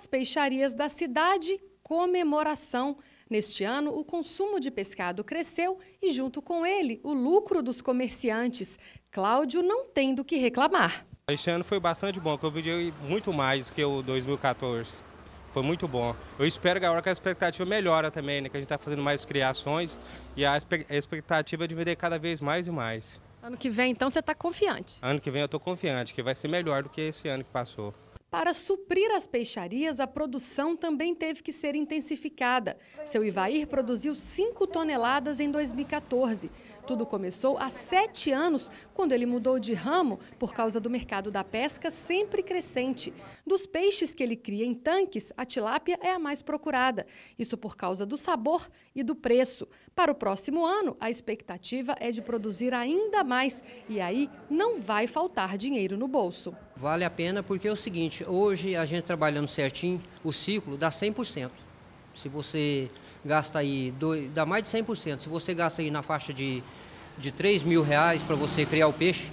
nas peixarias da cidade comemoração. Neste ano, o consumo de pescado cresceu e, junto com ele, o lucro dos comerciantes. Cláudio não tem do que reclamar. Este ano foi bastante bom, que eu vendi muito mais do que o 2014. Foi muito bom. Eu espero agora que a expectativa melhora também, né? Que a gente está fazendo mais criações e a expectativa é de vender cada vez mais e mais. Ano que vem, então, você está confiante? Ano que vem eu estou confiante, que vai ser melhor do que esse ano que passou. Para suprir as peixarias, a produção também teve que ser intensificada. Seu Ivair produziu 5 toneladas em 2014. Tudo começou há sete anos, quando ele mudou de ramo por causa do mercado da pesca sempre crescente. Dos peixes que ele cria em tanques, a tilápia é a mais procurada. Isso por causa do sabor e do preço. Para o próximo ano, a expectativa é de produzir ainda mais e aí não vai faltar dinheiro no bolso. Vale a pena porque é o seguinte, hoje a gente trabalhando certinho, o ciclo dá 100%. Se você gasta aí, dois, dá mais de 100%. Se você gasta aí na faixa de, de 3 mil reais para você criar o peixe,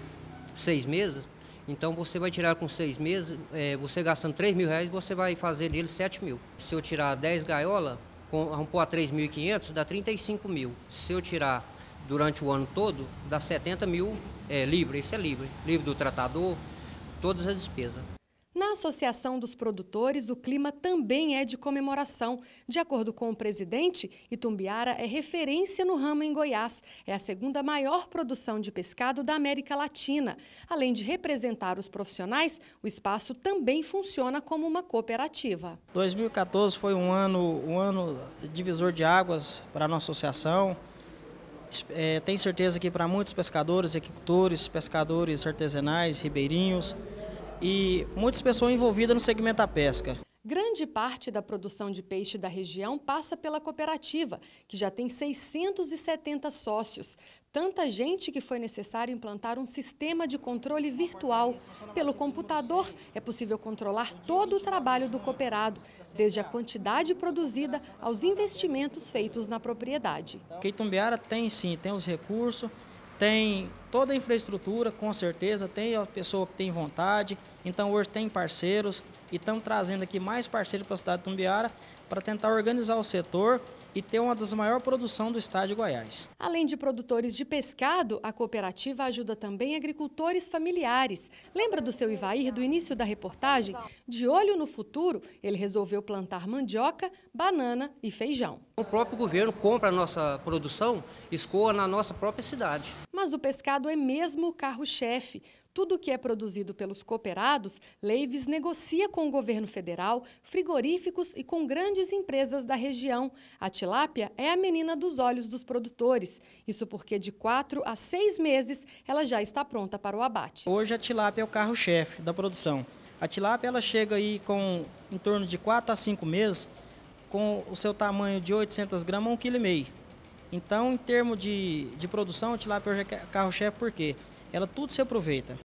seis meses, então você vai tirar com seis meses, é, você gastando 3 mil reais, você vai fazer nele 7 mil. Se eu tirar 10 gaiolas, com, arrampou a 3.500, dá 35 mil. Se eu tirar durante o ano todo, dá 70 mil é, livre, isso é livre. Livre do tratador, todas as despesas. Associação dos Produtores, o clima também é de comemoração. De acordo com o presidente, Itumbiara é referência no ramo em Goiás. É a segunda maior produção de pescado da América Latina. Além de representar os profissionais, o espaço também funciona como uma cooperativa. 2014 foi um ano, um ano divisor de águas para a nossa associação. É, tenho certeza que para muitos pescadores, agricultores, pescadores artesanais, ribeirinhos, e muitas pessoas envolvidas no segmento da pesca. Grande parte da produção de peixe da região passa pela cooperativa, que já tem 670 sócios. Tanta gente que foi necessário implantar um sistema de controle virtual. Pelo computador, é possível controlar todo o trabalho do cooperado, desde a quantidade produzida aos investimentos feitos na propriedade. Queitumbiara tem sim, tem os recursos, tem toda a infraestrutura, com certeza, tem a pessoa que tem vontade. Então, hoje tem parceiros e estamos trazendo aqui mais parceiros para a cidade de Tumbiara para tentar organizar o setor e ter uma das maiores produções do estado de Goiás. Além de produtores de pescado, a cooperativa ajuda também agricultores familiares. Lembra do seu Ivair do início da reportagem? De olho no futuro, ele resolveu plantar mandioca, banana e feijão. O próprio governo compra a nossa produção, escoa na nossa própria cidade. Mas o pescado é mesmo o carro-chefe. Tudo que é produzido pelos cooperados, Leives negocia com o governo federal, frigoríficos e com grandes empresas da região. A tilápia é a menina dos olhos dos produtores. Isso porque de quatro a seis meses ela já está pronta para o abate. Hoje a tilápia é o carro-chefe da produção. A tilápia ela chega aí com em torno de quatro a cinco meses, com o seu tamanho de 800 gramas, 1,5 kg. Então, em termos de, de produção, a tilápia hoje é carro-chefe porque ela tudo se aproveita.